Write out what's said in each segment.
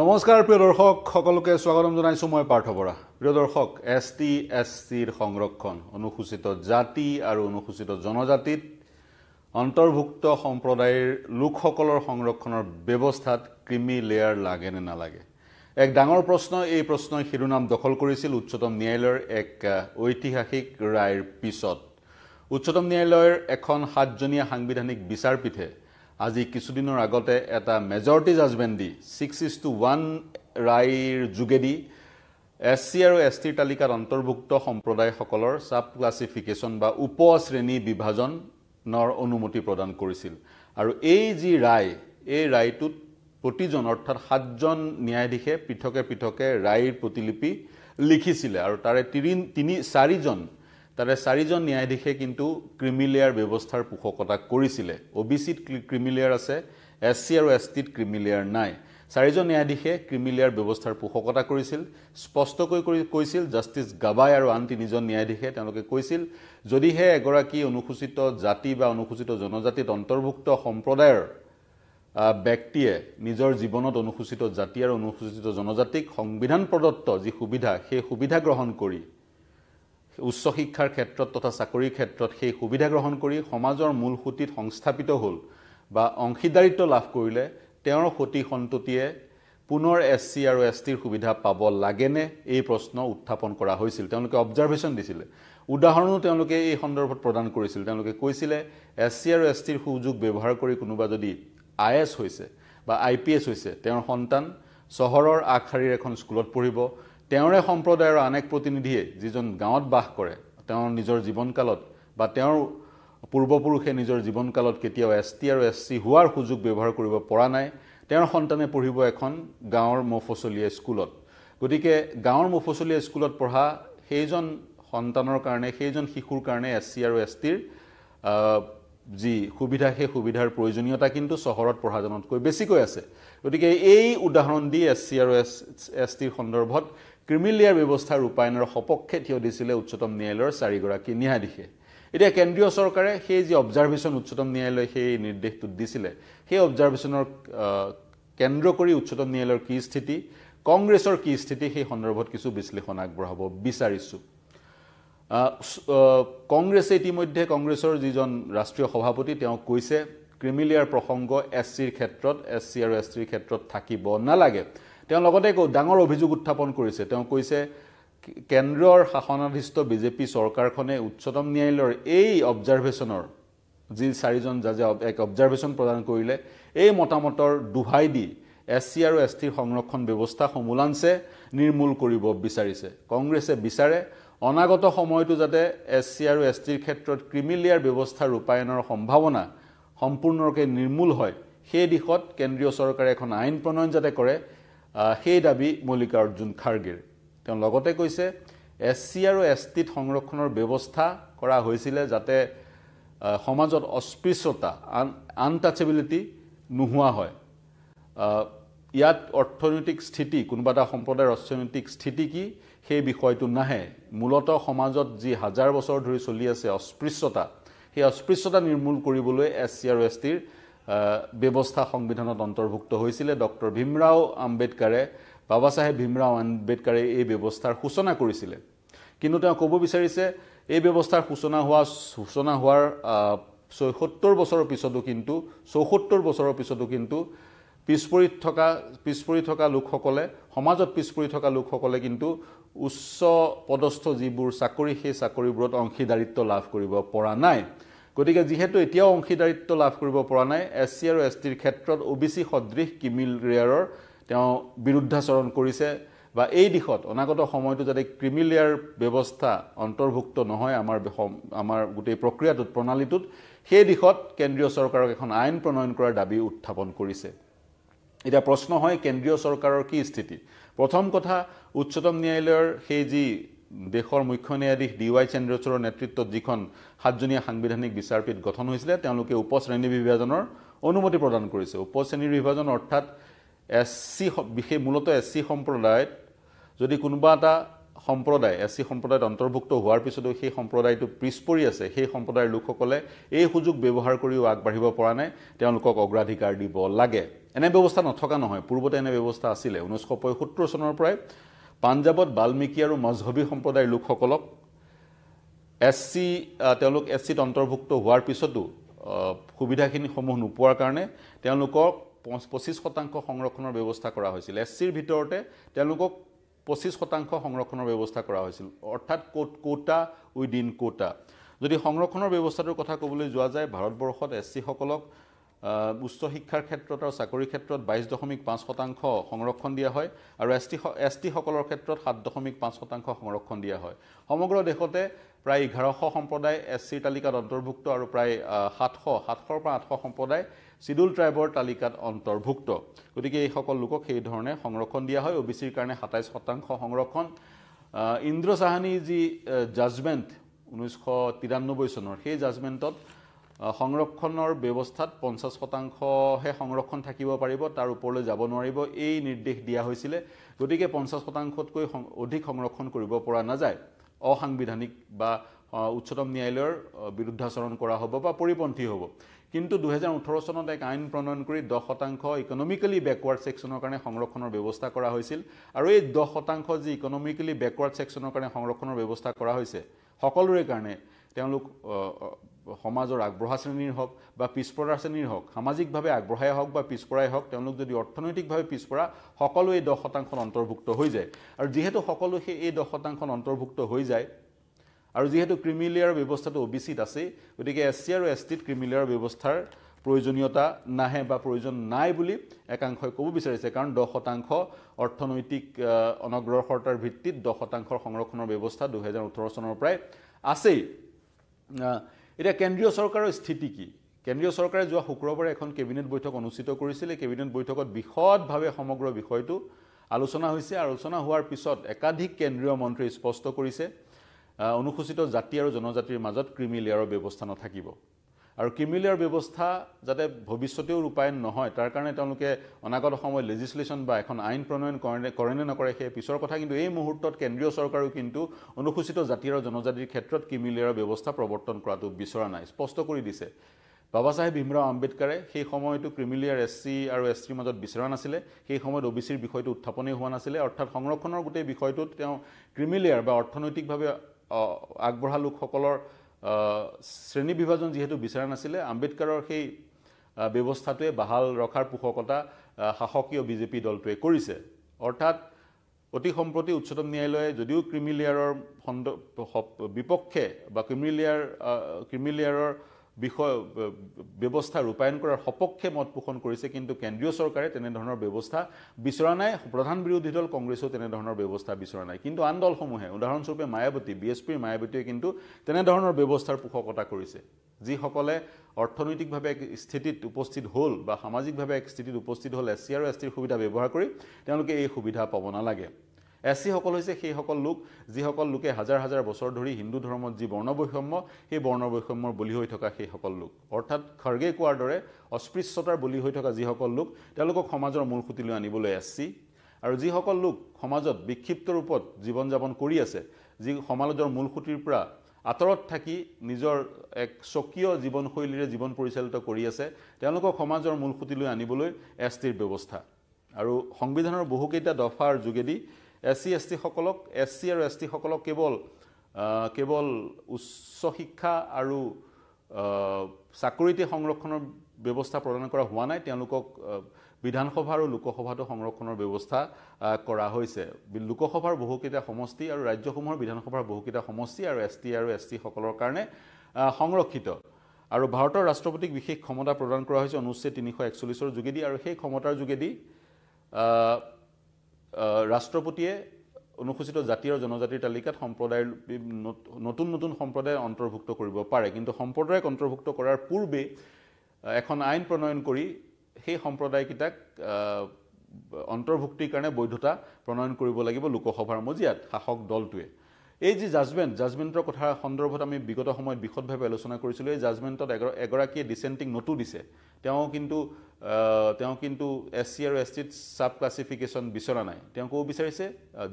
নমস্কাৰ প্ৰিয় দৰ্শক সকলোকে স্বাগতম জনাইছোঁ মই পাৰ্থ বৰা প্ৰিয় দৰ্শক এছ টি এছ চিৰ সংৰক্ষণ অনুসূচিত জাতি আৰু অনুসূচিত জনজাতিত অন্তৰ্ভুক্ত সম্প্ৰদায়ৰ লোকসকলৰ সংৰক্ষণৰ ব্যৱস্থাত কৃমি লেয়াৰ লাগে নে নালাগে এক ডাঙৰ প্ৰশ্ন এই প্ৰশ্নই শিৰোনাম দখল কৰিছিল উচ্চতম ন্যায়ালয়ৰ এক ঐতিহাসিক ৰায়ৰ পিছত উচ্চতম ন্যায়ালয়ৰ এখন সাতজনীয়া সাংবিধানিক বিচাৰপীঠে আজি কিছুদিনৰ আগতে এটা মেজৰিটি জাজমেণ্ট দি ছিক্স ইজ টু ওৱান ৰায়ৰ যোগেদি এছ চি আৰু এছ টিৰ তালিকাত অন্তৰ্ভুক্ত সম্প্ৰদায়সকলৰ ছাব ক্লাছিফিকেশ্যন বা উপ শ্ৰেণী বিভাজনৰ অনুমতি প্ৰদান কৰিছিল আৰু এই যি ৰায় এই ৰায়টোত প্ৰতিজন অৰ্থাৎ সাতজন ন্যায়াধীশে পৃথকে পৃথকে ৰায়ৰ প্ৰতিলিপি লিখিছিলে আৰু তাৰে তিনি তিনি চাৰিজন তাৰে চাৰিজন ন্যায়াধীশে কিন্তু ক্ৰিমিলেয়াৰ ব্যৱস্থাৰ পোষকতা কৰিছিলে অ বি চিত ক্ৰিমিলেয়াৰ আছে এছ চি আৰু এছ টিত ক্ৰিমিলেয়াৰ নাই চাৰিজন ন্যায়াধীশে ক্ৰিমিলেয়াৰ ব্যৱস্থাৰ পোষকতা কৰিছিল স্পষ্টকৈ কৰি কৈছিল জাষ্টিছ গাবাই আৰু আন তিনিজন ন্যায়াধীশে তেওঁলোকে কৈছিল যদিহে এগৰাকী অনুসূচিত জাতি বা অনুসূচিত জনজাতিত অন্তৰ্ভুক্ত সম্প্ৰদায়ৰ ব্যক্তিয়ে নিজৰ জীৱনত অনুসূচিত জাতি আৰু অনুসূচিত জনজাতিক সংবিধান প্ৰদত্ত যি সুবিধা সেই সুবিধা গ্ৰহণ কৰি উচ্চ শিক্ষাৰ ক্ষেত্ৰত তথা চাকৰিৰ ক্ষেত্ৰত সেই সুবিধা গ্ৰহণ কৰি সমাজৰ মূল সুঁতিত সংস্থাপিত হ'ল বা অংশীদাৰিত্ব লাভ কৰিলে তেওঁৰ সতি সন্ততিয়ে পুনৰ এছ চি আৰু এছ টিৰ সুবিধা পাব লাগেনে এই প্ৰশ্ন উত্থাপন কৰা হৈছিল তেওঁলোকে অবজাৰ্ভেশ্যন দিছিলে উদাহৰণো তেওঁলোকে এই সন্দৰ্ভত প্ৰদান কৰিছিল তেওঁলোকে কৈছিলে এছ চি আৰু এছ টিৰ সুযোগ ব্যৱহাৰ কৰি কোনোবা যদি আই এছ হৈছে বা আই পি এছ হৈছে তেওঁৰ সন্তান চহৰৰ আগশাৰীৰ এখন স্কুলত পঢ়িব তেওঁৰে সম্প্ৰদায়ৰ আন এক প্ৰতিনিধিয়ে যিজন গাঁৱত বাস কৰে তেওঁৰ নিজৰ জীৱনকালত বা তেওঁৰ পূৰ্বপুৰুষে নিজৰ জীৱনকালত কেতিয়াও এছ টি আৰু এছ চি হোৱাৰ সুযোগ ব্যৱহাৰ কৰিব পৰা নাই তেওঁৰ সন্তানে পঢ়িব এখন গাঁৱৰ মফচলীয়া স্কুলত গতিকে গাঁৱৰ মফচলীয়া স্কুলত পঢ়া সেইজন সন্তানৰ কাৰণে সেইজন শিশুৰ কাৰণে এছ চি আৰু এছ টিৰ যি সুবিধা সেই সুবিধাৰ প্ৰয়োজনীয়তা কিন্তু চহৰত পঢ়াজনতকৈ বেছিকৈ আছে গতিকে এই উদাহৰণ দি এছ চি আৰু এছ এছ টিৰ সন্দৰ্ভত ক্ৰিমিলিয়াৰ ব্যৱস্থা ৰূপায়ণৰ সপক্ষে থিয় দিছিলে উচ্চতম ন্যায়ালয়ৰ চাৰিগৰাকী ন্যায়াধীশে এতিয়া কেন্দ্ৰীয় চৰকাৰে সেই যি অবজাৰ্ভেশ্যন উচ্চতম ন্যায়ালয়ে সেই নিৰ্দেশটোত দিছিলে সেই অবজাৰ্ভেশ্যনৰ কেন্দ্ৰ কৰি উচ্চতম ন্যায়ালয়ৰ কি স্থিতি কংগ্ৰেছৰ কি স্থিতি সেই সন্দৰ্ভত কিছু বিশ্লেষণ আগবঢ়াব বিচাৰিছোঁ কংগ্ৰেছে ইতিমধ্যে কংগ্ৰেছৰ যিজন ৰাষ্ট্ৰীয় সভাপতি তেওঁ কৈছে ক্ৰিমিলিয়াৰ প্ৰসংগ এছ চিৰ ক্ষেত্ৰত এছ চি আৰু এছ টিৰ ক্ষেত্ৰত থাকিব নালাগে তেওঁ লগতে ডাঙৰ অভিযোগ উত্থাপন কৰিছে তেওঁ কৈছে কেন্দ্ৰৰ শাসনাধিষ্ঠ বিজেপি চৰকাৰখনে উচ্চতম ন্যায়ালয়ৰ এই অবজাৰ্ভেশ্যনৰ যি চাৰিজন জাজে এক অবজাৰ্ভেশ্যন প্ৰদান কৰিলে এই মতামতৰ দোহাই দি এছ চি আৰু এছ টিৰ সংৰক্ষণ ব্যৱস্থা সমোলাঞ্চে নিৰ্মূল কৰিব বিচাৰিছে কংগ্ৰেছে বিচাৰে অনাগত সময়তো যাতে এছ চি আৰু এছ টিৰ ক্ষেত্ৰত ক্ৰিমিলিয়াৰ ব্যৱস্থা ৰূপায়ণৰ সম্ভাৱনা সম্পূৰ্ণৰূপে নিৰ্মূল হয় সেই দিশত কেন্দ্ৰীয় চৰকাৰে এখন আইন প্ৰণয়ন যাতে কৰে সেই দাবী মল্লিকাৰ্জুন খাৰ্গেৰ তেওঁ লগতে কৈছে এছ চি আৰু এছ টিত সংৰক্ষণৰ ব্যৱস্থা কৰা হৈছিলে যাতে সমাজত অস্পৃশ্যতা আন আনটাচেবিলিটি নোহোৱা হয় ইয়াত অৰ্থনৈতিক স্থিতি কোনোবা এটা সম্প্ৰদায়ৰ অৰ্থনৈতিক স্থিতি কি সেই বিষয়টো নাহে মূলত সমাজত যি হাজাৰ বছৰ ধৰি চলি আছে অস্পৃশ্যতা সেই অস্পৃশ্যতা নিৰ্মূল কৰিবলৈ এছ চি আৰু এছ টিৰ ব্যৱস্থা সংবিধানত অন্তৰ্ভুক্ত হৈছিলে ডক্টৰ ভীমৰাও আম্বেদকাৰে বাবা চাহেব ভীমৰাও আম্বেদকাৰে এই ব্যৱস্থাৰ সূচনা কৰিছিলে কিন্তু তেওঁ ক'ব বিচাৰিছে এই ব্যৱস্থাৰ সূচনা হোৱা সূচনা হোৱাৰ ছয়সত্তৰ বছৰৰ পিছতো কিন্তু চৌসত্তৰ বছৰৰ পিছতো কিন্তু পিছ পৰি থকা পিছ পৰি থকা লোকসকলে সমাজত পিছ পৰি থকা লোকসকলে কিন্তু উচ্চ পদস্থ যিবোৰ চাকৰি সেই চাকৰিবোৰত অংশীদাৰিত্ব লাভ কৰিব পৰা নাই গতিকে যিহেতু এতিয়াও অংশীদাৰিত্ব লাভ কৰিব পৰা নাই এছ চি আৰু এছ টিৰ ক্ষেত্ৰত অ' বি চি সদৃশ ক্ৰিমিল ৰেয়াৰৰ তেওঁ বিৰুদ্ধাচৰণ কৰিছে বা এই দিশত অনাগত সময়টো যাতে ক্ৰিমিলেয়াৰ ব্যৱস্থা অন্তৰ্ভুক্ত নহয় আমাৰ আমাৰ গোটেই প্ৰক্ৰিয়াটোত প্ৰণালীটোত সেই দিশত কেন্দ্ৰীয় চৰকাৰক এখন আইন প্ৰণয়ন কৰাৰ দাবী উত্থাপন কৰিছে এতিয়া প্ৰশ্ন হয় কেন্দ্ৰীয় চৰকাৰৰ কি স্থিতি প্ৰথম কথা উচ্চতম ন্যায়ালয়ৰ সেই যি দেশৰ মুখ্য ন্যায়াধীশ ডি ৱাই চন্দ্ৰচূড়ৰ নেতৃত্বত যিখন সাতজনীয়া সাংবিধানিক বিচাৰপীঠ গঠন হৈছিলে তেওঁলোকে উপ শ্ৰেণী বিভাজনৰ অনুমতি প্ৰদান কৰিছে উপশ্ৰেণীৰ বিভাজন অৰ্থাৎ এছ চি বিশেষ মূলতঃ এছ চি সম্প্ৰদায়ত যদি কোনোবা এটা সম্প্ৰদায় এছ চি সম্প্ৰদায়ত অন্তৰ্ভুক্ত হোৱাৰ পিছতো সেই সম্প্ৰদায়টো পিছ পৰি আছে সেই সম্প্ৰদায়ৰ লোকসকলে এই সুযোগ ব্যৱহাৰ কৰিও আগবাঢ়িব পৰা নাই তেওঁলোকক অগ্ৰাধিকাৰ দিব লাগে এনে ব্যৱস্থা নথকা নহয় পূৰ্বতে এনে ব্যৱস্থা আছিলে ঊনৈছশ পঁয়সত্তৰ চনৰ পৰাই পাঞ্জাৱত বাল্মীকি আৰু মজহবী সম্প্ৰদায়ৰ লোকসকলক এছ চি তেওঁলোক এছ চিত অন্তৰ্ভুক্ত হোৱাৰ পিছতো সুবিধাখিনিসমূহ নোপোৱাৰ কাৰণে তেওঁলোকক পঁচিছ শতাংশ সংৰক্ষণৰ ব্যৱস্থা কৰা হৈছিল এছ চিৰ ভিতৰতে তেওঁলোকক পঁচিছ শতাংশ সংৰক্ষণৰ ব্যৱস্থা কৰা হৈছিল অৰ্থাৎ কোট কোটা উইদিন কোটা যদি সংৰক্ষণৰ ব্যৱস্থাটোৰ কথা ক'বলৈ যোৱা যায় ভাৰতবৰ্ষত এছ চিসকলক উচ্চ শিক্ষাৰ ক্ষেত্ৰত আৰু চাকৰিৰ ক্ষেত্ৰত বাইছ দশমিক পাঁচ শতাংশ সংৰক্ষণ দিয়া হয় আৰু এছ টি এছ টিসকলৰ ক্ষেত্ৰত সাত দশমিক পাঁচ শতাংশ সংৰক্ষণ দিয়া হয় সমগ্ৰ দেশতে প্ৰায় এঘাৰশ সম্প্ৰদায় এছ চিৰ তালিকাত অন্তৰ্ভুক্ত আৰু প্ৰায় সাতশ সাতশৰ পৰা আঠশ সম্প্ৰদায় চিডুল ট্ৰাইবৰ তালিকাত অন্তৰ্ভুক্ত গতিকে এইসকল লোকক সেইধৰণে সংৰক্ষণ দিয়া হয় অ' বি চিৰ কাৰণে সাতাইছ শতাংশ সংৰক্ষণ ইন্দ্ৰ চাহানীৰ যি জাজমেণ্ট ঊনৈছশ তিৰান্নব্বৈ চনৰ সেই জাজমেণ্টত সংৰক্ষণৰ ব্যৱস্থাত পঞ্চাছ শতাংশহে সংৰক্ষণ থাকিব পাৰিব তাৰ ওপৰলৈ যাব নোৱাৰিব এই নিৰ্দেশ দিয়া হৈছিলে গতিকে পঞ্চাছ শতাংশতকৈ অধিক সংৰক্ষণ কৰিব পৰা নাযায় অসাংবিধানিক বা উচ্চতম ন্যায়ালয়ৰ বিৰুদ্ধাচৰণ কৰা হ'ব বা পৰিপন্থী হ'ব কিন্তু দুহেজাৰ ওঠৰ চনত এক আইন প্ৰণয়ন কৰি দহ শতাংশ ইকনমিকেলি বেকৱাৰ্ড ছেকশ্যনৰ কাৰণে সংৰক্ষণৰ ব্যৱস্থা কৰা হৈছিল আৰু এই দহ শতাংশ যি ইকনমিকেলি বেকৱাৰ্ড ছেকশ্যনৰ কাৰণে সংৰক্ষণৰ ব্যৱস্থা কৰা হৈছে সকলোৰে কাৰণে তেওঁলোক সমাজৰ আগবঢ়া শ্ৰেণীৰ হওক বা পিছপৰা শ্ৰেণীৰ হওক সামাজিকভাৱে আগবঢ়াই হওক বা পিছপৰাই হওক তেওঁলোক যদি অৰ্থনৈতিকভাৱে পিছপৰা সকলো এই দহ শতাংশত অন্তৰ্ভুক্ত হৈ যায় আৰু যিহেতু সকলো সেই এই দহ শতাংশত অন্তৰ্ভুক্ত হৈ যায় আৰু যিহেতু ক্ৰিমিলিয়াৰ ব্যৱস্থাটো অ' বি চিত আছেই গতিকে এছ চি আৰু এছ টিত ক্ৰিমিলিয়াৰ ব্যৱস্থাৰ প্ৰয়োজনীয়তা নাহে বা প্ৰয়োজন নাই বুলি একাংশই ক'ব বিচাৰিছে কাৰণ দহ শতাংশ অৰ্থনৈতিক অনগ্ৰসৰতাৰ ভিত্তিত দহ শতাংশৰ সংৰক্ষণৰ ব্যৱস্থা দুহেজাৰ ওঠৰ চনৰ পৰাই আছেই এতিয়া কেন্দ্ৰীয় চৰকাৰৰ স্থিতি কি কেন্দ্ৰীয় চৰকাৰে যোৱা শুক্ৰবাৰে এখন কেবিনেট বৈঠক অনুষ্ঠিত কৰিছিল এই কেবিনেট বৈঠকত বিশদভাৱে সমগ্ৰ বিষয়টো আলোচনা হৈছে আলোচনা হোৱাৰ পিছত একাধিক কেন্দ্ৰীয় মন্ত্ৰীয়ে স্পষ্ট কৰিছে অনুসূচিত জাতি আৰু জনজাতিৰ মাজত ক্ৰিমি লেয়াৰৰ ব্যৱস্থা নাথাকিব আৰু ক্ৰিমিলিয়াৰ ব্যৱস্থা যাতে ভৱিষ্যতেও ৰূপায়ণ নহয় তাৰ কাৰণে তেওঁলোকে অনাগত সময়ত লেজিচলেশ্যন বা এখন আইন প্ৰণয়ন কৰেনে নকৰে সেই পিছৰ কথা কিন্তু এই মুহূৰ্তত কেন্দ্ৰীয় চৰকাৰেও কিন্তু অনুসূচিত জাতি আৰু জনজাতিৰ ক্ষেত্ৰত ক্ৰিমিলিয়াৰৰ ব্যৱস্থা প্ৰৱৰ্তন কৰাটো বিচৰা নাই স্পষ্ট কৰি দিছে বাবা চাহেব ভীমৰাও আম্বেদকাৰে সেই সময়তো ক্ৰিমিলিয়াৰ এছ চি আৰু এছ চিৰ মাজত বিচৰা নাছিলে সেই সময়ত অ বি চিৰ বিষয়টো উত্থাপনেই হোৱা নাছিলে অৰ্থাৎ সংৰক্ষণৰ গোটেই বিষয়টোত তেওঁ ক্ৰিমিলিয়াৰ বা অৰ্থনৈতিকভাৱে আগবঢ়া লোকসকলৰ শ্ৰেণী বিভাজন যিহেতু বিচৰা নাছিলে আম্বেদকাৰৰ সেই ব্যৱস্থাটোৱে বাহাল ৰখাৰ পোষকতা শাসকীয় বিজেপি দলটোৱে কৰিছে অৰ্থাৎ অতি সম্প্ৰতি উচ্চতম ন্যায়ালয়ে যদিও ক্ৰিমিলেয়াৰৰ সন্দ বিপক্ষে বা ক্ৰিমিলেয়াৰ ক্ৰিমিলেয়াৰৰ বিষয় ব্যৱস্থা ৰূপায়ণ কৰাৰ সপক্ষে মত পোষণ কৰিছে কিন্তু কেন্দ্ৰীয় চৰকাৰে তেনেধৰণৰ ব্যৱস্থা বিচৰা নাই প্ৰধান বিৰোধী দল কংগ্ৰেছেও তেনেধৰণৰ ব্যৱস্থা বিচৰা নাই কিন্তু আন দলসমূহে উদাহৰণস্বৰূপে মায়াৱতী বি এছ পিৰ মায়াৱতীয়ে কিন্তু তেনেধৰণৰ ব্যৱস্থাৰ পোষকতা কৰিছে যিসকলে অৰ্থনৈতিকভাৱে এক স্থিতিত উপস্থিত হ'ল বা সামাজিকভাৱে এক স্থিতিত উপস্থিত হ'ল এছ চি আৰু এছ টিৰ সুবিধা ব্যৱহাৰ কৰি তেওঁলোকে এই সুবিধা পাব নালাগে এছ সকল হৈছে সেইসকল লোক যিসকল লোকে হাজাৰ হাজাৰ বছৰ ধৰি হিন্দু ধৰ্মত যি বৰ্ণ বৈষম্য সেই বৰ্ণ বৈষম্যৰ বলি হৈ থকা সেইসকল লোক অৰ্থাৎ খৰ্গে কোৱাৰ দৰে অস্পৃশ্যতাৰ বলি হৈ থকা যিসকল লোক তেওঁলোকক সমাজৰ মূল সুঁতিলৈ আনিবলৈ এছ চি আৰু যিসকল লোক সমাজত বিক্ষিপ্ত ৰূপত জীৱন যাপন কৰি আছে যি সমাজৰ মূল সুঁতিৰ পৰা আঁতৰত থাকি নিজৰ এক স্বকীয় জীৱনশৈলীৰে জীৱন পৰিচালিত কৰি আছে তেওঁলোকক সমাজৰ মূল সুঁতিলৈ আনিবলৈ এছ টিৰ ব্যৱস্থা আৰু সংবিধানৰ বহুকেইটা দফাৰ যোগেদি এছ চি এছ টিসকলক এছ চি আৰু এছ টিসকলক কেৱল কেৱল উচ্চ শিক্ষা আৰু চাকৰিতে সংৰক্ষণৰ ব্যৱস্থা প্ৰদান কৰা হোৱা নাই তেওঁলোকক বিধানসভা আৰু লোকসভাতো সংৰক্ষণৰ ব্যৱস্থা কৰা হৈছে লোকসভাৰ বহুকেইটা সমষ্টি আৰু ৰাজ্যসমূহৰ বিধানসভাৰ বহুকেইটা সমষ্টি আৰু এছ টি আৰু এছ টিসকলৰ কাৰণে সংৰক্ষিত আৰু ভাৰতৰ ৰাষ্ট্ৰপতিক বিশেষ ক্ষমতা প্ৰদান কৰা হৈছে অনুচ্ছেদ তিনিশ একচল্লিছৰ যোগেদি আৰু সেই ক্ষমতাৰ যোগেদি ৰাষ্ট্ৰপতিয়ে অনুসূচিত জাতি আৰু জনজাতিৰ তালিকাত সম্প্ৰদায়ৰ নতুন নতুন সম্প্ৰদায় অন্তৰ্ভুক্ত কৰিব পাৰে কিন্তু সম্প্ৰদায়ক অন্তৰ্ভুক্ত কৰাৰ পূৰ্বে এখন আইন প্ৰণয়ন কৰি সেই সম্প্ৰদায়কেইটাক অন্তৰ্ভুক্তিৰ কাৰণে বৈধতা প্ৰণয়ন কৰিব লাগিব লোকসভাৰ মজিয়াত শাসক দলটোৱে এই যি জাজমেণ্ট জাজমেণ্টৰ কথা সন্দৰ্ভত আমি বিগত সময়ত বিশদভাৱে আলোচনা কৰিছিলোঁ এই জাজমেণ্টত এগৰাকীয়ে ডিচেণ্টিং নোটো দিছে তেওঁ কিন্তু তেওঁ কিন্তু এছ চি আৰু এছ টিত চাব ক্লাছিফিকেশ্যন বিচৰা নাই তেওঁ ক'ব বিচাৰিছে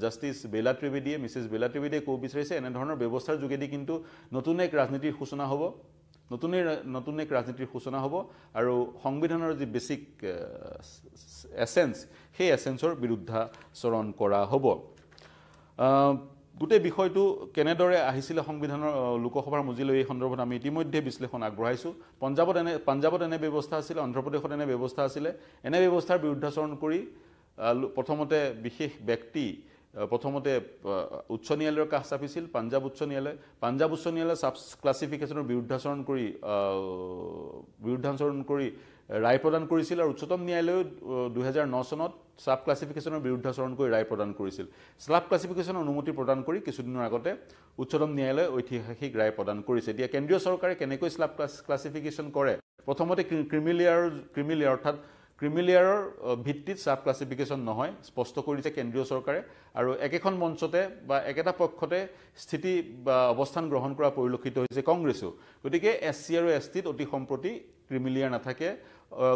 জাষ্টিচ বেলা ত্ৰিবেদীয়ে মিছেছ বেলা ত্ৰিবেদীয়ে ক'ব বিচাৰিছে এনেধৰণৰ ব্যৱস্থাৰ যোগেদি কিন্তু নতুন এক ৰাজনীতিৰ সূচনা হ'ব নতুনে নতুন এক ৰাজনীতিৰ সূচনা হ'ব আৰু সংবিধানৰ যি বেছিক এছেঞ্চ সেই এছেঞ্চৰ বিৰুদ্ধাচৰণ কৰা হ'ব গোটেই বিষয়টো কেনেদৰে আহিছিলে সংবিধানৰ লোকসভাৰ মুজিলৈ এই সন্দৰ্ভত আমি ইতিমধ্যে বিশ্লেষণ আগবঢ়াইছোঁ পঞ্জাৱত এনে পঞ্জাৱত এনে ব্যৱস্থা আছিলে অন্ধ্ৰপ্ৰদেশত এনে ব্যৱস্থা আছিলে এনে ব্যৱস্থাৰ বিৰুদ্ধাচৰণ কৰি প্ৰথমতে বিশেষ ব্যক্তি প্ৰথমতে উচ্চ ন্যায়ালয়ৰ কাষ চাপিছিল পাঞ্জাৱ উচ্চ ন্যায়ালয় পাঞ্জাৱ উচ্চ ন্যায়ালয়ে চাব ক্লাছিফিকেশ্যনৰ বিৰুদ্ধাচৰণ কৰি বিৰুদ্ধাচৰণ কৰি ৰায় প্ৰদান কৰিছিল আৰু উচ্চতম ন্যায়ালয়েও দুহেজাৰ ন চনত চাব ক্লাছিফিকেশ্যনৰ বিৰুদ্ধাচৰণকৈ ৰায় প্ৰদান কৰিছিল শ্লাব ক্লাছিফিকেশ্যন অনুমতি প্ৰদান কৰি কিছুদিনৰ আগতে উচ্চতম ন্যায়ালয়ে ঐতিহাসিক ৰায় প্ৰদান কৰিছে এতিয়া কেন্দ্ৰীয় চৰকাৰে কেনেকৈ শ্লাব ক্লাছ ক্লাছিফিকেশ্যন কৰে প্ৰথমতে ক্ৰিমিলিয়াৰ ক্ৰিমিলিয়াৰ অৰ্থাৎ ক্ৰিমিলিয়াৰৰ ভিত্তিত চাব ক্লাছিফিকেশ্যন নহয় স্পষ্ট কৰিছে কেন্দ্ৰীয় চৰকাৰে আৰু একেখন মঞ্চতে বা একেটা পক্ষতে স্থিতি বা অৱস্থান গ্ৰহণ কৰা পৰিলক্ষিত হৈছে কংগ্ৰেছো গতিকে এছ চি আৰু এছ টিত অতি সম্প্ৰতি ক্ৰিমিলিয়াৰ নাথাকে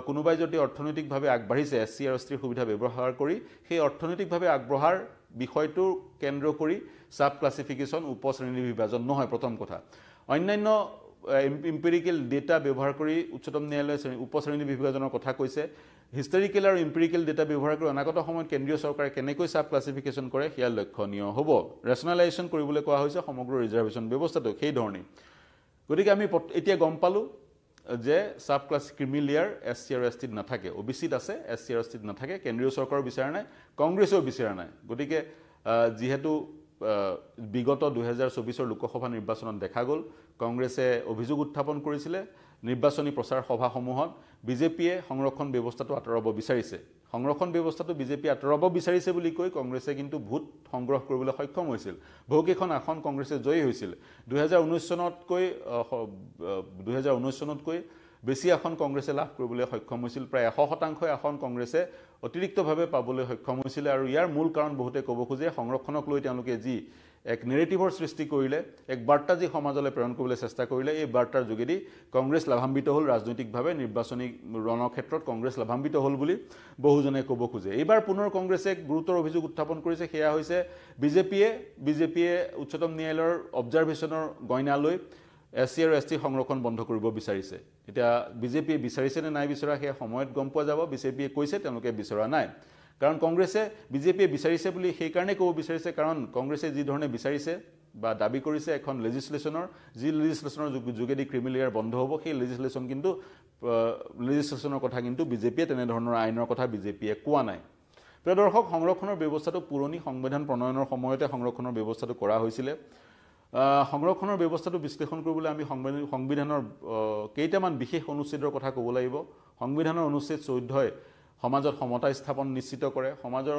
কোনোবাই যদি অৰ্থনৈতিকভাৱে আগবাঢ়িছে এছ চি আৰু এছ টিৰ সুবিধা ব্যৱহাৰ কৰি সেই অৰ্থনৈতিকভাৱে আগবঢ়াৰ বিষয়টো কেন্দ্ৰ কৰি চাব ক্লাছিফিকেশ্যন উপশ্ৰেণীৰ বিভাজন নহয় প্ৰথম কথা অন্যান্য ইম্পেৰিকেল ডেটা ব্যৱহাৰ কৰি উচ্চতম ন্যায়ালয়ে শ্ৰেণী উপশ্ৰেণী বিভাজনৰ কথা কৈছে হিষ্টৰিকেল আৰু ইম্পেৰিকেল ডেটা ব্যৱহাৰ কৰি অনাগত সময়ত কেন্দ্ৰীয় চৰকাৰে কেনেকৈ চাব ক্লাছিফিকেশ্যন কৰে সেয়া লক্ষণীয় হ'ব ৰেচনেলাইজেশ্যন কৰিবলৈ কোৱা হৈছে সমগ্ৰ ৰিজাৰ্ভেশ্যন ব্যৱস্থাটো সেইধৰণেই গতিকে আমি এতিয়া গম পালোঁ যে sub class creamy layer S C আৰু এছ টিত নাথাকে অ' বি চিত আছে এছ চি আৰু এছ টিত নাথাকে কেন্দ্ৰীয় চৰকাৰো বিচৰা নাই কংগ্ৰেছেও বিচৰা নাই গতিকে যিহেতু বিগত দুহেজাৰ চৌবিছৰ লোকসভা নিৰ্বাচনত দেখা গ'ল কংগ্ৰেছে অভিযোগ উত্থাপন কৰিছিলে নিৰ্বাচনী প্ৰচাৰ সভাসমূহত বিজেপিয়ে সংৰক্ষণ ব্যৱস্থাটো আঁতৰাব বিচাৰিছে সংৰক্ষণ ব্যৱস্থাটো বিজেপি আঁতৰাব বিচাৰিছে বুলি কৈ কংগ্ৰেছে কিন্তু ভোট সংগ্ৰহ কৰিবলৈ সক্ষম হৈছিল বহুকেইখন আসন কংগ্ৰেছে জয়ী হৈছিল দুহেজাৰ ঊনৈছ চনতকৈ দুহেজাৰ ঊনৈছ চনতকৈ বেছি আসন কংগ্ৰেছে লাভ কৰিবলৈ সক্ষম হৈছিল প্ৰায় এশ শতাংশই আসন কংগ্ৰেছে অতিৰিক্তভাৱে পাবলৈ সক্ষম হৈছিলে আৰু ইয়াৰ মূল কাৰণ বহুতে ক'ব খোজে সংৰক্ষণক লৈ তেওঁলোকে যি এক নেৰেটিভৰ সৃষ্টি কৰিলে এক বাৰ্তা যি সমাজলৈ প্ৰেৰণ কৰিবলৈ চেষ্টা কৰিলে এই বাৰ্তাৰ যোগেদি কংগ্ৰেছ লাভাম্বিত হ'ল ৰাজনৈতিকভাৱে নিৰ্বাচনী ৰণৰ ক্ষেত্ৰত কংগ্ৰেছ লাভান্বিত হ'ল বুলি বহুজনে ক'ব খোজে এইবাৰ পুনৰ কংগ্ৰেছে এক গুৰুতৰ অভিযোগ উত্থাপন কৰিছে সেয়া হৈছে বিজেপিয়ে বিজেপিয়ে উচ্চতম ন্যায়ালয়ৰ অবজাৰ্ভেশ্যনৰ গইনা লৈ এছ চি আৰু এছ টি সংৰক্ষণ বন্ধ কৰিব বিচাৰিছে এতিয়া বিজেপিয়ে বিচাৰিছে নে নাই বিচৰা সেয়া সময়ত গম পোৱা যাব বিজেপিয়ে কৈছে তেওঁলোকে বিচৰা নাই কাৰণ কংগ্ৰেছে বিজেপিয়ে বিচাৰিছে বুলি সেইকাৰণে ক'ব বিচাৰিছে কাৰণ কংগ্ৰেছে যিধৰণে বিচাৰিছে বা দাবী কৰিছে এখন লেজিছলেশ্যনৰ যি লেজিছলেশ্যনৰ যোগ যোগেদি ক্ৰিমিনেলিয়াৰ বন্ধ হ'ব সেই লেজিছলেশ্যন কিন্তু লেজিছলেশ্যনৰ কথা কিন্তু বিজেপিয়ে তেনেধৰণৰ আইনৰ কথা বিজেপিয়ে কোৱা নাই প্ৰিয় দৰ্শক সংৰক্ষণৰ ব্যৱস্থাটো পুৰণি সংবিধান প্ৰণয়নৰ সময়তে সংৰক্ষণৰ ব্যৱস্থাটো কৰা হৈছিলে সংৰক্ষণৰ ব্যৱস্থাটো বিশ্লেষণ কৰিবলৈ আমি সংবিধানৰ কেইটামান বিশেষ অনুচ্ছেদৰ কথা ক'ব লাগিব সংবিধানৰ অনুচ্ছেদ চৈধ্যই সমাজত সমতা স্থাপন নিশ্চিত কৰে সমাজৰ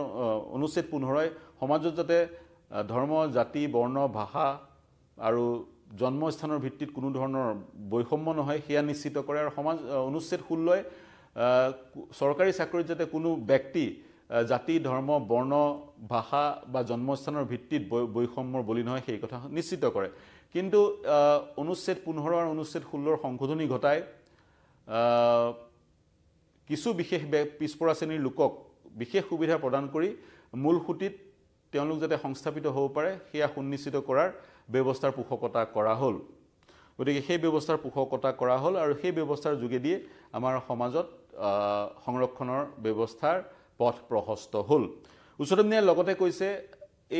অনুচ্ছেদ পোন্ধৰই সমাজত যাতে ধৰ্ম জাতি বৰ্ণ ভাষা আৰু জন্মস্থানৰ ভিত্তিত কোনো ধৰণৰ বৈষম্য নহয় সেয়া নিশ্চিত কৰে আৰু সমাজ অনুচ্ছেদ ষোল্লই চৰকাৰী চাকৰিত যাতে কোনো ব্যক্তি জাতি ধৰ্ম বৰ্ণ ভাষা বা জন্মস্থানৰ ভিত্তিত বৈষম্যৰ বলি নহয় সেই কথা নিশ্চিত কৰে কিন্তু অনুচ্ছেদ পোন্ধৰ আৰু অনুচ্ছেদ ষোল্লৰ সংশোধনী ঘটাই কিছু বিশেষ পিছপৰা শ্ৰেণীৰ লোকক বিশেষ সুবিধা প্ৰদান কৰি মূল সুঁতিত তেওঁলোক যাতে সংস্থাপিত হ'ব পাৰে সেয়া সুনিশ্চিত কৰাৰ ব্যৱস্থাৰ পোষকতা কৰা হ'ল গতিকে সেই ব্যৱস্থাৰ পোষকতা কৰা হ'ল আৰু সেই ব্যৱস্থাৰ যোগেদিয়ে আমাৰ সমাজত সংৰক্ষণৰ ব্যৱস্থাৰ পথ প্ৰশস্ত হ'ল উচ্চতম ন্যায়ালয়ে লগতে কৈছে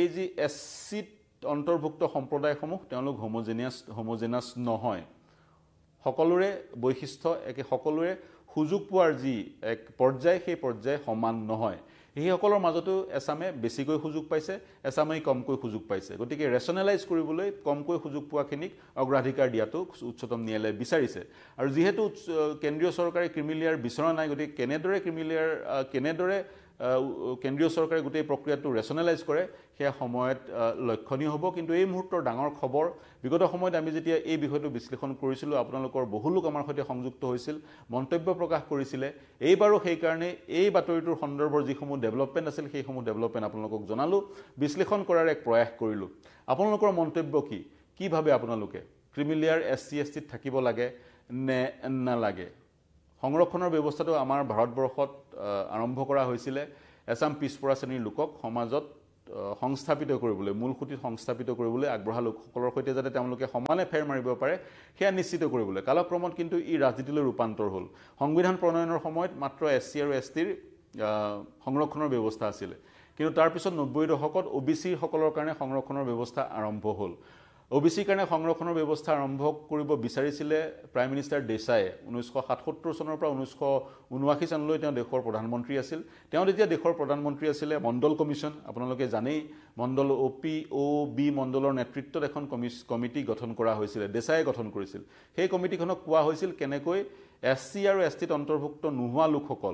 এই যি এছ চিত অন্তৰ্ভুক্ত সম্প্ৰদায়সমূহ তেওঁলোক হোমজেনিয়াছ হোমজেনাছ নহয় সকলোৰে বৈশিষ্ট্য একে সকলোৰে সুযোগ পোৱাৰ যি এক পৰ্যায় সেই পৰ্যায় সমান নহয় সেইসকলৰ মাজতো এচামে বেছিকৈ সুযোগ পাইছে এচামেই কমকৈ সুযোগ পাইছে গতিকে ৰেচনেলাইজ কৰিবলৈ কমকৈ সুযোগ পোৱাখিনিক অগ্ৰাধিকাৰ দিয়াটো উচ্চতম ন্যায়ালয়ে বিচাৰিছে আৰু যিহেতু কেন্দ্ৰীয় চৰকাৰে ক্ৰিমিলিয়াৰ বিচৰা নাই গতিকে কেনেদৰে ক্ৰিমিলিয়াৰ কেনেদৰে কেন্দ্ৰীয় চৰকাৰে গোটেই প্ৰক্ৰিয়াটো ৰেচনেলাইজ কৰে সেয়া সময়ত লক্ষণীয় হ'ব কিন্তু এই মুহূৰ্তৰ ডাঙৰ খবৰ বিগত সময়ত আমি যেতিয়া এই বিষয়টো বিশ্লেষণ কৰিছিলোঁ আপোনালোকৰ বহু লোক আমাৰ সৈতে সংযুক্ত হৈছিল মন্তব্য প্ৰকাশ কৰিছিলে এইবাৰো সেইকাৰণে এই বাতৰিটোৰ সন্দৰ্ভৰ যিসমূহ ডেভেলপমেণ্ট আছিল সেইসমূহ ডেভেলপমেণ্ট আপোনালোকক জনালোঁ বিশ্লেষণ কৰাৰ এক প্ৰয়াস কৰিলোঁ আপোনালোকৰ মন্তব্য কি কি ভাবে আপোনালোকে ক্ৰিমিলিয়াৰ এছ চি এছ টিত থাকিব লাগে নে নালাগে সংৰক্ষণৰ ব্যৱস্থাটো আমাৰ ভাৰতবৰ্ষত আৰম্ভ কৰা হৈছিলে এছাম পিছপৰা শ্ৰেণীৰ লোকক সমাজত সংস্থাপিত কৰিবলৈ মূল সুঁতিত সংস্থাপিত কৰিবলৈ আগবঢ়া লোকসকলৰ সৈতে যাতে তেওঁলোকে সমানে ফেৰ মাৰিব পাৰে সেয়া নিশ্চিত কৰিবলৈ কালক্ৰমত কিন্তু ই ৰাজনীতিলৈ ৰূপান্তৰ হ'ল সংবিধান প্ৰণয়নৰ সময়ত মাত্ৰ এছ চি আৰু এছ টিৰ সংৰক্ষণৰ ব্যৱস্থা আছিলে কিন্তু তাৰপিছত নব্বৈ দশকত অ' বি চিসকলৰ কাৰণে সংৰক্ষণৰ ব্যৱস্থা আৰম্ভ হ'ল অ' বি চিৰ কাৰণে সংৰক্ষণৰ ব্যৱস্থা আৰম্ভ কৰিব বিচাৰিছিলে প্ৰাইম মিনিষ্টাৰ দেশাইয়ে ঊনৈছশ সাতসত্তৰ চনৰ পৰা ঊনৈছশ ঊনাশী চনলৈ তেওঁ দেশৰ প্ৰধানমন্ত্ৰী আছিল তেওঁ তেতিয়া দেশৰ প্ৰধানমন্ত্ৰী আছিলে মণ্ডল কমিছন আপোনালোকে জানেই মণ্ডল অ' পি অ' বি মণ্ডলৰ নেতৃত্বত এখন কমিছ কমিটি গঠন কৰা হৈছিলে দেশাইয়ে গঠন কৰিছিল সেই কমিটিখনক কোৱা হৈছিল কেনেকৈ এছ চি আৰু এছ টিত অন্তৰ্ভুক্ত নোহোৱা লোকসকল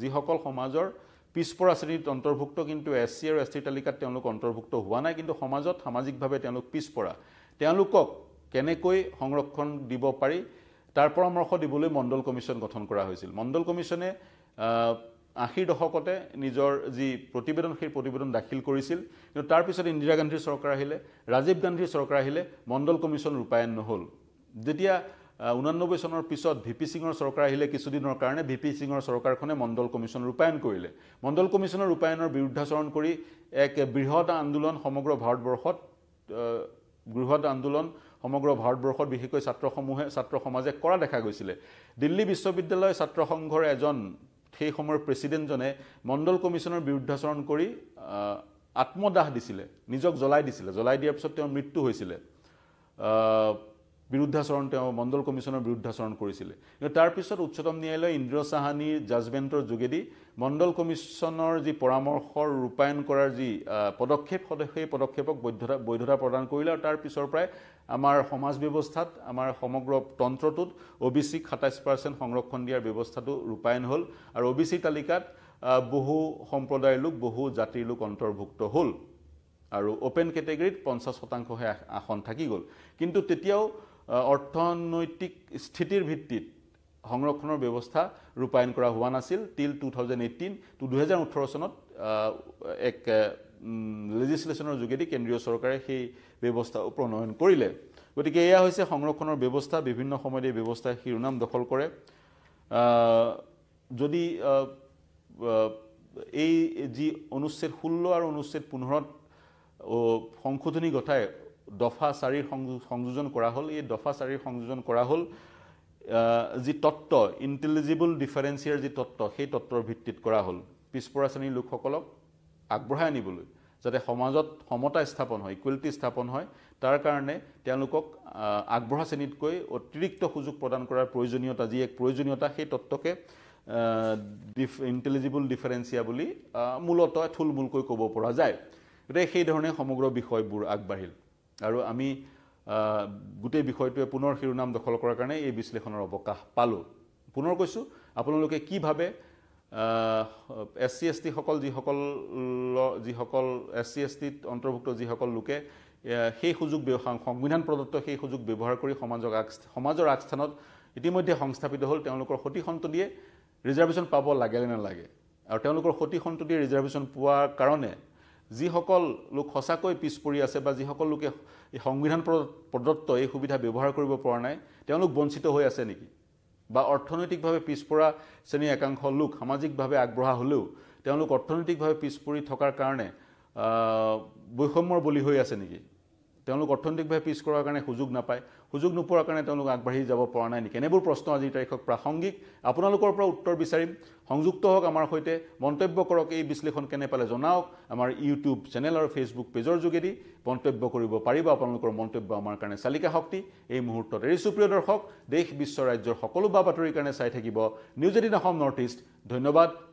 যিসকল সমাজৰ পিছপৰা শ্ৰেণীত অন্তৰ্ভুক্ত কিন্তু এছ চি আৰু এছ টিৰ তালিকাত তেওঁলোক অন্তৰ্ভুক্ত হোৱা নাই কিন্তু সমাজত সামাজিকভাৱে তেওঁলোক পিছপৰা তেওঁলোকক কেনেকৈ সংৰক্ষণ দিব পাৰি তাৰ পৰামৰ্শ দিবলৈ মণ্ডল কমিশ্যন গঠন কৰা হৈছিল মণ্ডল কমিছনে আশীৰ দশকতে নিজৰ যি প্ৰতিবেদন সেই প্ৰতিবেদন দাখিল কৰিছিল কিন্তু তাৰপিছত ইন্দিৰা গান্ধীৰ চৰকাৰ আহিলে ৰাজীৱ গান্ধীৰ চৰকাৰ আহিলে মণ্ডল কমিশ্যন ৰূপায়ণ নহ'ল যেতিয়া ঊনানব্বৈ চনৰ পিছত ভি পি সিঙৰ চৰকাৰ আহিলে কিছুদিনৰ কাৰণে ভি পি সিঙৰ চৰকাৰখনে মণ্ডল কমিশ্যন ৰূপায়ণ কৰিলে মণ্ডল কমিশ্যনৰ ৰূপায়ণৰ বিৰুদ্ধাচৰণ কৰি এক বৃহৎ আন্দোলন সমগ্ৰ ভাৰতবৰ্ষত বৃহৎ আন্দোলন সমগ্ৰ ভাৰতবৰ্ষত বিশেষকৈ ছাত্ৰসমূহে ছাত্ৰ সমাজে কৰা দেখা গৈছিলে দিল্লী বিশ্ববিদ্যালয় ছাত্ৰ সংঘৰ এজন সেই সময়ৰ প্ৰেচিডেণ্টজনে মণ্ডল কমিশ্যনৰ বিৰুদ্ধাচৰণ কৰি আত্মদাহ দিছিলে নিজক জ্বলাই দিছিলে জ্বলাই দিয়াৰ পিছত তেওঁৰ মৃত্যু হৈছিলে বিৰুদ্ধাচৰণ তেওঁ মণ্ডল কমিশ্যনৰ বিৰুদ্ধাচৰণ কৰিছিলে কিন্তু তাৰপিছত উচ্চতম ন্যায়ালয়ে ইন্দ্ৰ চাহানীৰ জাজমেণ্টৰ যোগেদি মণ্ডল কমিশ্যনৰ যি পৰামৰ্শৰ ৰূপায়ণ কৰাৰ যি পদক্ষেপ সদস্য সেই পদক্ষেপক বৈধতা বৈধতা প্ৰদান কৰিলে আৰু তাৰ পিছৰ পৰাই আমাৰ সমাজ ব্যৱস্থাত আমাৰ সমগ্ৰ তন্ত্ৰটোত অ' বি চিক সাতাইছ পাৰ্চেণ্ট সংৰক্ষণ দিয়াৰ ব্যৱস্থাটো ৰূপায়ণ হ'ল আৰু অ' বি চি তালিকাত বহু সম্প্ৰদায়ৰ লোক বহু জাতিৰ লোক অন্তৰ্ভুক্ত হ'ল আৰু অ'পেন কেটেগৰীত পঞ্চাছ শতাংশহে আসন থাকি গ'ল কিন্তু তেতিয়াও অৰ্থনৈতিক স্থিতিৰ ভিত্তিত সংৰক্ষণৰ ব্যৱস্থা ৰূপায়ণ কৰা হোৱা নাছিল টিল টু থাউজেণ্ড এইটিন টু দুহেজাৰ ওঠৰ চনত এক লেজিছলেশ্যনৰ যোগেদি কেন্দ্ৰীয় চৰকাৰে সেই ব্যৱস্থা প্ৰণয়ন কৰিলে গতিকে এয়া হৈছে সংৰক্ষণৰ ব্যৱস্থা বিভিন্ন সময়ত এই ব্যৱস্থাই শিৰোনাম দখল কৰে যদি এই যি অনুচ্ছেদ ষোল্ল আৰু অনুচ্ছেদ পোন্ধৰত সংশোধনী গঠাই দফা চাৰিৰ সংযোজন কৰা হ'ল এই দফা চাৰিৰ সংযোজন কৰা হ'ল যি তত্ত্ব ইণ্টেলিজিবল ডিফাৰেঞ্চিয়াৰ যি তত্ত্ব সেই তত্ত্বৰ ভিত্তিত কৰা হ'ল পিছপৰা শ্ৰেণীৰ লোকসকলক আগবঢ়াই আনিবলৈ যাতে সমাজত সমতা স্থাপন হয় ইকুৱেলিটি স্থাপন হয় তাৰ কাৰণে তেওঁলোকক আগবঢ়া শ্ৰেণীতকৈ অতিৰিক্ত সুযোগ প্ৰদান কৰাৰ প্ৰয়োজনীয়তা যি এক প্ৰয়োজনীয়তা সেই তত্ত্বকে ডিফ ইণ্টেলিজিবল ডিফাৰেঞ্চিয়া বুলি মূলতঃ থুলমূলকৈ ক'ব পৰা যায় গতিকে সেইধৰণে সমগ্ৰ বিষয়বোৰ আগবাঢ়িল আৰু আমি গোটেই বিষয়টোৱে পুনৰ শিৰোনাম দখল কৰাৰ কাৰণে এই বিশ্লেষণৰ অৱকাশ পালোঁ পুনৰ কৈছোঁ আপোনালোকে কিভাবে এছ চি এছ টিসকল যিসকলৰ যিসকল এছ চি এছ টিত অন্তৰ্ভুক্ত যিসকল লোকে সেই সুযোগ সংবিধান প্ৰদত্ত সেই সুযোগ ব্যৱহাৰ কৰি সমাজক আগ সমাজৰ আগস্থানত ইতিমধ্যে সংস্থাপিত হ'ল তেওঁলোকৰ সতি সন্তদিয়ে ৰিজাৰ্ভেশ্যন পাব লাগে নে নালাগে আৰু তেওঁলোকৰ সতি সন্তদিয়ে ৰিজাৰ্ভেশ্যন পোৱাৰ কাৰণে যিসকল লোক সঁচাকৈ পিছ পৰি আছে বা যিসকল লোকে সংবিধান প্ৰদত্ত এই সুবিধা ব্যৱহাৰ কৰিব পৰা নাই তেওঁলোক বঞ্চিত হৈ আছে নেকি বা অৰ্থনৈতিকভাৱে পিছপৰা শ্ৰেণীৰ একাংশ লোক সামাজিকভাৱে আগবঢ়া হ'লেও তেওঁলোক অৰ্থনৈতিকভাৱে পিছ পৰি থকাৰ কাৰণে বৈষম্যৰ বলি হৈ আছে নেকি তেওঁলোক অৰ্থনৈতিকভাৱে পিছ কৰাৰ কাৰণে সুযোগ নাপায় সুযোগ নোপোৱাৰ কাৰণে তেওঁলোক আগবাঢ়ি যাব পৰা নাই নেকি এনেবোৰ প্ৰশ্ন আজিৰ তাৰিখত প্ৰাসংগিক আপোনালোকৰ পৰা উত্তৰ বিচাৰিম সংযুক্ত হওক আমাৰ সৈতে মন্তব্য কৰক এই বিশ্লেষণ কেনে পালে জনাওক আমাৰ ইউটিউব চেনেল আৰু ফেচবুক পেজৰ যোগেদি মন্তব্য কৰিব পাৰিব আপোনালোকৰ মন্তব্য আমাৰ কাৰণে চালিকা শক্তি এই মুহূৰ্তত এৰি প্ৰিয় দৰ্শক দেশ বিশ্ব ৰাজ্যৰ সকলো বা বাতৰিৰ কাৰণে চাই থাকিব News Eighteen Assam North East ধন্যবাদ